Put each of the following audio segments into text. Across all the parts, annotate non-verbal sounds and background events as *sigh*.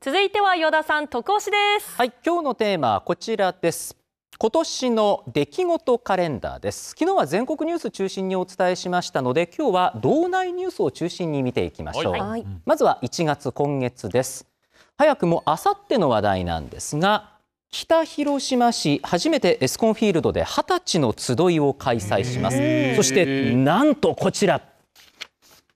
続いては与田さん特推しですはい今日のテーマはこちらです今年の出来事カレンダーです昨日は全国ニュース中心にお伝えしましたので今日は道内ニュースを中心に見ていきましょう、はい、まずは1月今月です早くもあさっての話題なんですが北広島市初めてエスコンフィールドで20歳の集いを開催しますそしてなんとこちら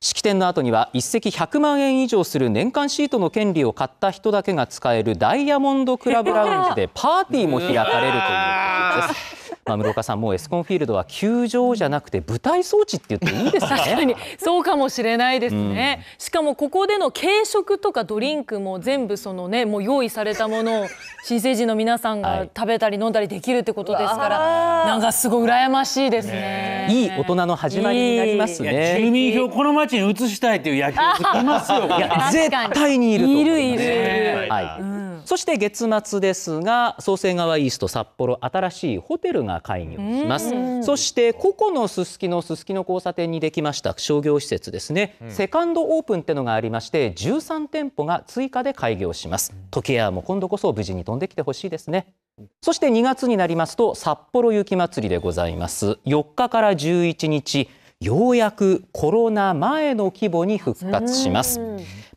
式典の後には一席100万円以上する年間シートの権利を買った人だけが使えるダイヤモンドクラブラウンジでパーティーも開かれるということです。まあ、室岡さん、もうエスコンフィールドは球場じゃなくて舞台装置って言っていいですね。確かにそうかもしれないですね。うん、しかもここでの軽食とかドリンクも全部そのねもう用意されたものを新成人の皆さんが食べたり飲んだりできるってことですから、はい、なんかすごい羨ましいですね。いい大人の始まりになりますね。住民票この町に移したいっていう野球いますよ。いや絶対にいるいるいる。はい。そして月末ですが創成川イースト札幌新しいホテルが開業します、そして個々のすすきのすすきの交差点にできました商業施設ですね、セカンドオープンってのがありまして13店舗が追加で開業します時計屋も今度こそ無事に飛んできてほしいですねそして2月になりますと札幌雪まつりでございます4日から11日ようやくコロナ前の規模に復活します、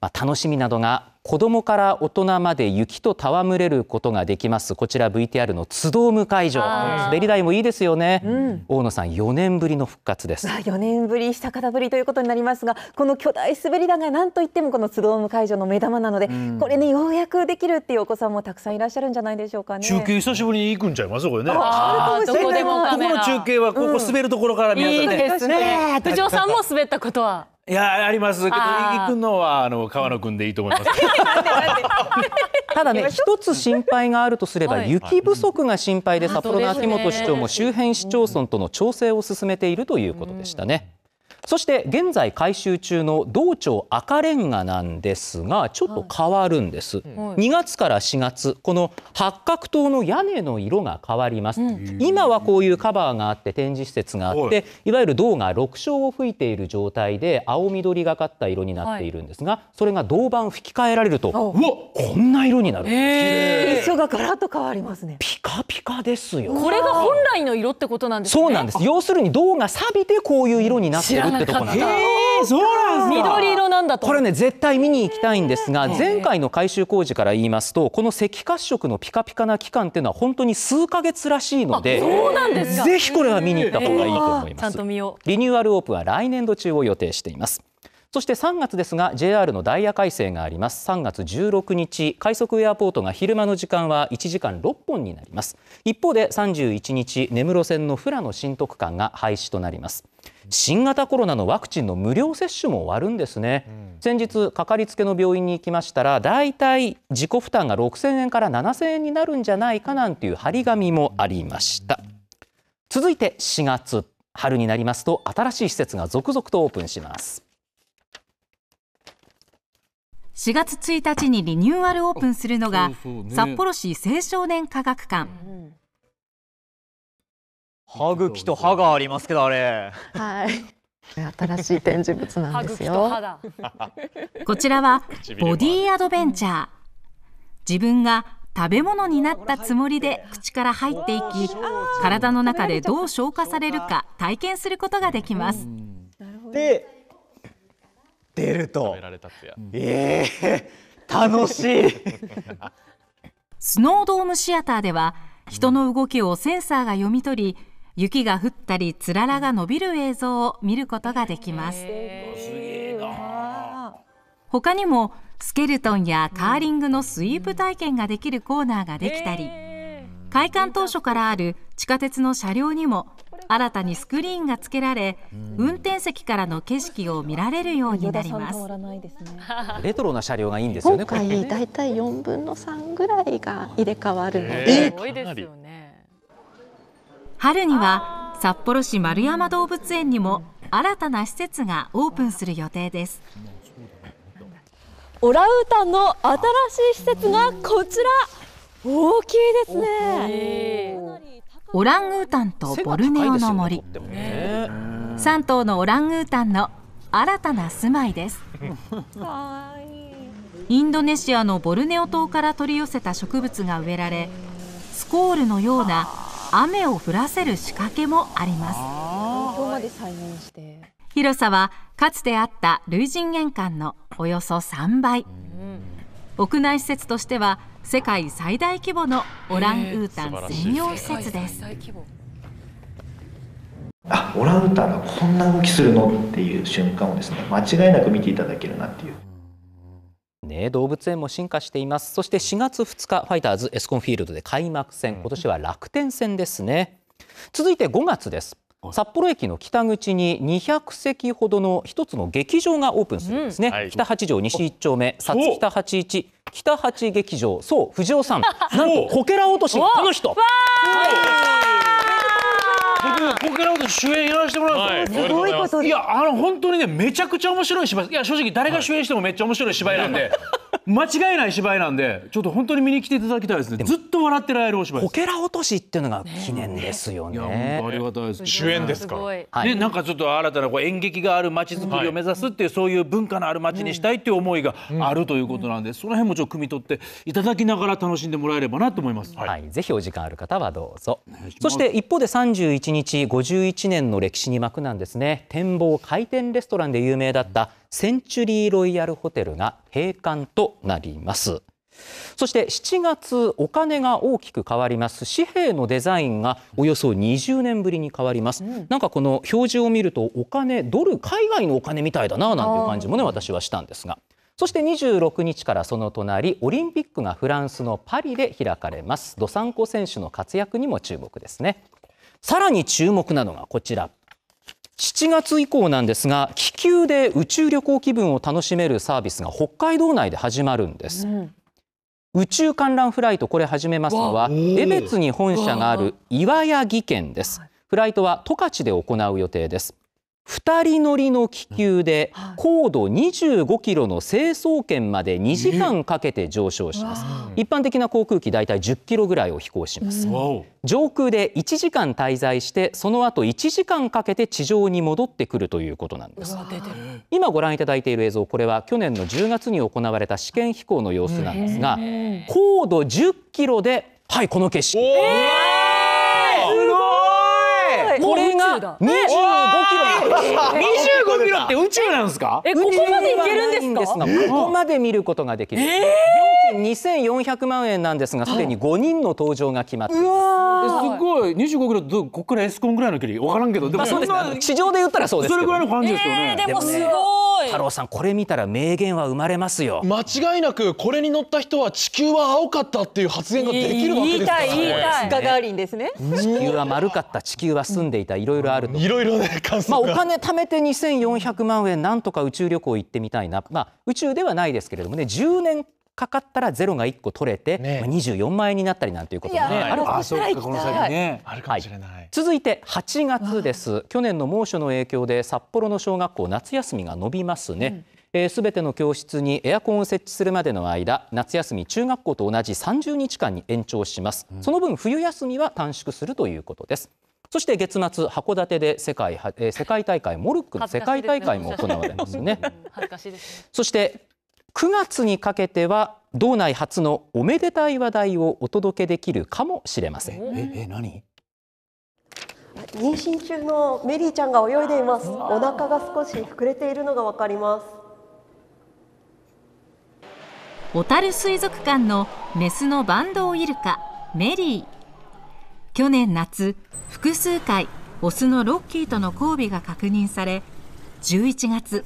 まあ、楽しみなどが子どもから大人まで雪と戯れることができますこちら VTR の津ドーム会場滑り台もいいですよね、うん、大野さん4年ぶりの復活です4年ぶり久方ぶりということになりますがこの巨大滑り台が何といってもこの津ドーム会場の目玉なので、うん、これねようやくできるっていうお子さんもたくさんいらっしゃるんじゃないでしょうかね中継久しぶりに行くんちゃいますこれねどこでもここの中継はここ滑るところからいいですね部長さんも滑ったことはいやありますけど行くのはあの川野君でいいと思います。*laughs* ただね一つ心配があるとすれば、雪不足が心配で札幌の秋元市長も周辺市町村との調整を進めているということでしたね。そして現在改修中の道庁赤レンガなんですがちょっと変わるんです、はい、2月から4月この八角塔の屋根の色が変わります、うん、今はこういうカバーがあって展示施設があっていわゆる銅が6勝を吹いている状態で青緑がかった色になっているんですが、はい、それが銅板吹き替えられるとうわこんな色になるんです、えー、がガラッと変わりますねカピカですよ。これが本来の色ってことなんですね。そうなんです。要するに銅が錆びてこういう色になってるってとこなんです。えそうなんです緑色なんだと。これね絶対見に行きたいんですが、前回の改修工事から言いますと、この赤褐色のピカピカな期間っていうのは本当に数ヶ月らしいので、そうなんですか。ぜひこれは見に行った方がいいと思います。ちゃんと見よう。リニューアルオープンは来年度中を予定しています。そして3月ですが JR のダイヤ改正があります3月16日快速エアポートが昼間の時間は1時間6本になります一方で31日根室線の富良野新徳間が廃止となります新型コロナのワクチンの無料接種も終わるんですね、先日かかりつけの病院に行きましたらだいたい自己負担が6000円から7000円になるんじゃないかなんていう張り紙もありました続いて4月春になりますと新しい施設が続々とオープンします4月1日にリニューアルオープンするのが札幌市青少年科学館歯茎と歯がありますけどあれはい新しい展示物なんですよこちらはボディアドベンチャー自分が食べ物になったつもりで口から入っていき体の中でどう消化されるか体験することができますなるほで出るとええー、楽しいスノードームシアターでは人の動きをセンサーが読み取り雪が降ったりつららが伸びる映像を見ることができます、えー、他にもスケルトンやカーリングのスイープ体験ができるコーナーができたり、開館当初からある地下鉄の車両にも新たにスクリーンがつけられ運転席からの景色を見られるようになりますレトロな車両がいいんですよね今回だいたい4分の3ぐらいが入れ替わるので、春には札幌市丸山動物園にも新たな施設がオープンする予定ですオラウータンの新しい施設がこちら大きいですねオランウータンとボルネオの森、ね、3頭のオランウータンの新たな住まいです *laughs* インドネシアのボルネオ島から取り寄せた植物が植えられスコールのような雨を降らせる仕掛けもあります広さはかつてあった類人玄関のおよそ3倍屋内施設としては世界最大規模のオランウータン専用施設です。あオランウータンがこんな動きするのっていう瞬間をですね間違いなく見ていただけるなっていう。ね、動物園も進化していますそして4月2日ファイターズエスコンフィールドで開幕戦今年は楽天戦ですね続いて5月です札幌駅の北口に200席ほどの一つの劇場がオープンするんですね、うんはい、北八条西1丁目札北八一北八劇場そう藤尾さんなんとこけら落としこの人僕ポケラウト主演やらせてもらうんですすごいこといやあの本当にねめちゃくちゃ面白い芝居いや正直誰が主演してもめっちゃ面白い芝居なんで、は *laughs* い間違いない芝居なんでちょっと本当に見に来ていただきたいですねずっと笑ってられるお芝居こけら落としっていうのが記念ですよね、ね、ありがたいです主演ですから、はい、ねなんかちょっと新たなこう演劇がある街づくりを目指すっていう、そういう文化のある街にしたいっていう思いがあるということなんで、その辺もちょっと汲み取っていただきながら楽しんでもらえればなと思います、はい、はい、ぜひお時間ある方はどうぞそして一方で31日51年の歴史に幕なんですね展望回転レストランで有名だった、うんセンチュリーロイヤルホテルが閉館となります。そして7月お金が大きく変わります紙幣のデザインがおよそ20年ぶりに変わります、うん、なんかこの表示を見るとお金ドル海外のお金みたいだななんていう感じもね私はしたんですがそして26日からその隣オリンピックがフランスのパリで開かれますドサンコ選手の活躍にも注目ですねさらに注目なのがこちら7月以降なんですが気球で宇宙旅行気分を楽しめるサービスが北海道内で始まるんです。うん宇宙観覧フライトこれ始めますのは江別に本社がある岩屋技研ですフライトは十勝で行う予定です2人乗りの気球で高度25キロの成層圏まで2時間かけて上昇します一般的な航空機大体10キロぐらいを飛行します上空で1時間滞在してその後1時間かけて地上に戻ってくるということなんです今ご覧いただいている映像これは去年の10月に行われた試験飛行の様子なんですが高度10キロではいこの景色、えー、すごいこれが25キロ、えー、25キロって宇宙なんですかえここまで行けるんですかここまで見ることができる、えー金2400万円なんですがすでに5人の登場が決まっていますすごい25キロどここからエスコンぐらいの距離分からんけどでも、そうですね市場で言ったらそうですそれぐらいの感じですよね、でもすごい、太郎さんこれ見たら名言は生まれますよ間違いなくこれに乗った人は地球は青かったっていう発言ができるわけですから言いたい言いたいガーリンですね地球は丸かった地球は住んでいたいろいろあるといろいろね感想まあお金貯めて2400万円なんとか宇宙旅行行ってみたいなまあ宇宙ではないですけれどもね10年かかったらゼロが1個取れて、ね、まあ、24万円になったりなんていうこともねあるかもしれない。続いて8月です。去年の猛暑の影響で札幌の小学校夏休みが伸びますね。うんすべ、ー、ての教室にエアコンを設置するまでの間夏休み中学校と同じ30日間に延長します、うん、その分冬休みは短縮するということですそして月末函館で世界,、えー、世界大会モルックの世界大会も行われますね *laughs* ね、そして9月にかけては道内初のおめでたい話題をお届けできるかもしれません。ええ何妊娠中のメリーちゃんが泳いでいます。お腹が少し膨れているのがわかります。小樽水族館のメスのバンドウイルカメリー。去年夏、複数回オスのロッキーとの交尾が確認され、11月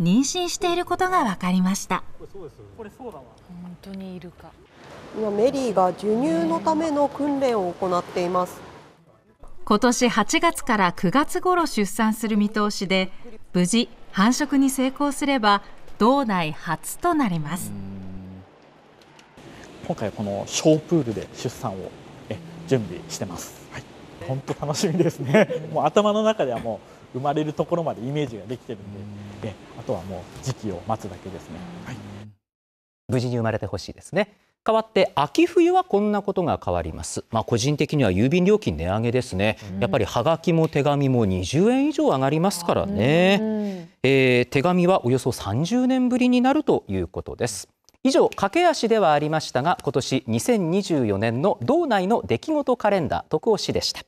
妊娠していることが分かりましたこれそうだわ。本当にいるか今メリーが授乳のための訓練を行っています今年8月から9月頃出産する見通しで無事繁殖に成功すれば道内初となります今回このショープールで出産を準備してます、はい、本当楽しみですねもう頭の中ではもう生まれるところまでイメージができてるんでで、あとはもう時期を待つだけですね、はい、無事に生まれてほしいですね変わって秋冬はこんなことが変わります、まあ、個人的には郵便料金値上げですね、やっぱりはがきも手紙も20円以上上がりますからね、えー、手紙はおよそ30年ぶりになるということです以上駆け足ではありましたが今年2024年の道内の出来事カレンダー徳報誌でした